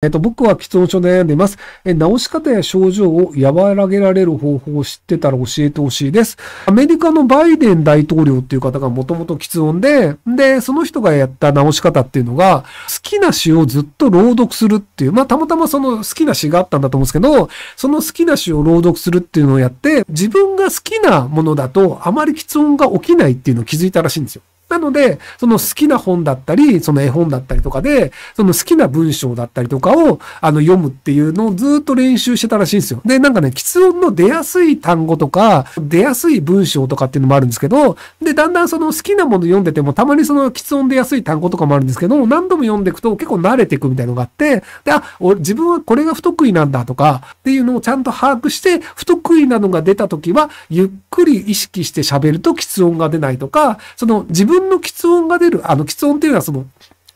えっと、僕は喫音症で悩んでいます。え、治し方や症状を和らげられる方法を知ってたら教えてほしいです。アメリカのバイデン大統領っていう方がもともと喫音で、で、その人がやった治し方っていうのが、好きな詩をずっと朗読するっていう、まあ、たまたまその好きな詩があったんだと思うんですけど、その好きな詩を朗読するっていうのをやって、自分が好きなものだとあまり喫音が起きないっていうのを気づいたらしいんですよ。なので、その好きな本だったり、その絵本だったりとかで、その好きな文章だったりとかを、あの、読むっていうのをずっと練習してたらしいんですよ。で、なんかね、喫音の出やすい単語とか、出やすい文章とかっていうのもあるんですけど、で、だんだんその好きなもの読んでても、たまにその喫音出やすい単語とかもあるんですけど、何度も読んでいくと結構慣れていくみたいなのがあって、で、あ、俺、自分はこれが不得意なんだとか、っていうのをちゃんと把握して、不得意なのが出た時は、ゆっくり意識して喋ると喫音が出ないとか、その自分分の喫音が出る、あの、喫音っていうのはその、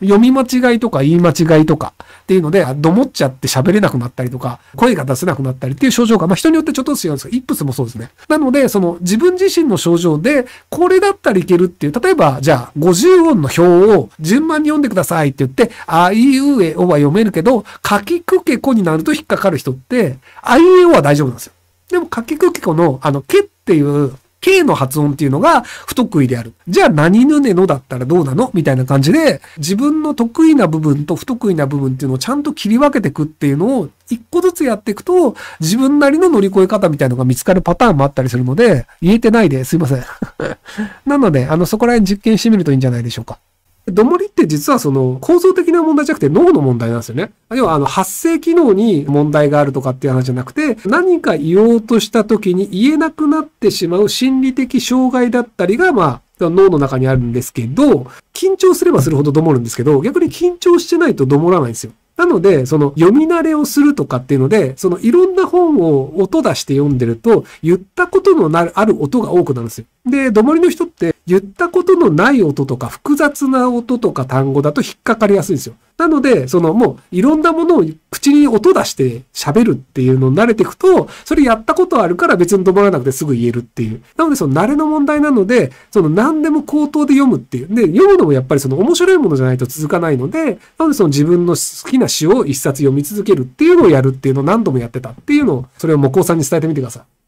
読み間違いとか言い間違いとかっていうので、どもっちゃって喋れなくなったりとか、声が出せなくなったりっていう症状が、まあ人によってちょっとずつ違うんですけど、イップスもそうですね。なので、その自分自身の症状で、これだったらいけるっていう、例えば、じゃあ50音の表を順番に読んでくださいって言って、あいうえおは読めるけど、かきくけこになると引っかかる人って、あいうえおは大丈夫なんですよ。でも、かきくけこの、あの、けっていう K の発音っていうのが不得意である。じゃあ何ぬねのだったらどうなのみたいな感じで、自分の得意な部分と不得意な部分っていうのをちゃんと切り分けていくっていうのを一個ずつやっていくと、自分なりの乗り越え方みたいのが見つかるパターンもあったりするので、言えてないですいません。なので、あの、そこら辺実験してみるといいんじゃないでしょうか。どもりって実はその構造的な問題じゃなくて脳の問題なんですよね。要はあの発生機能に問題があるとかっていう話じゃなくて何か言おうとした時に言えなくなってしまう心理的障害だったりがまあ脳の中にあるんですけど緊張すればするほどどもるんですけど逆に緊張してないとどもらないんですよ。なので、その読み慣れをするとかっていうので、そのいろんな本を音出して読んでると、言ったことのなる、ある音が多くなるんですよ。で、どもりの人って言ったことのない音とか複雑な音とか単語だと引っかかりやすいんですよ。なので、そのもういろんなものを口に音出して喋るっていうのに慣れていくと、それやったことあるから別に止まらなくてすぐ言えるっていう。なのでその慣れの問題なので、その何でも口頭で読むっていう。で、読むのもやっぱりその面白いものじゃないと続かないので、なのでその自分の好きな詩を一冊読み続けるっていうのをやるっていうのを何度もやってたっていうのを、それをもこうさんに伝えてみてください。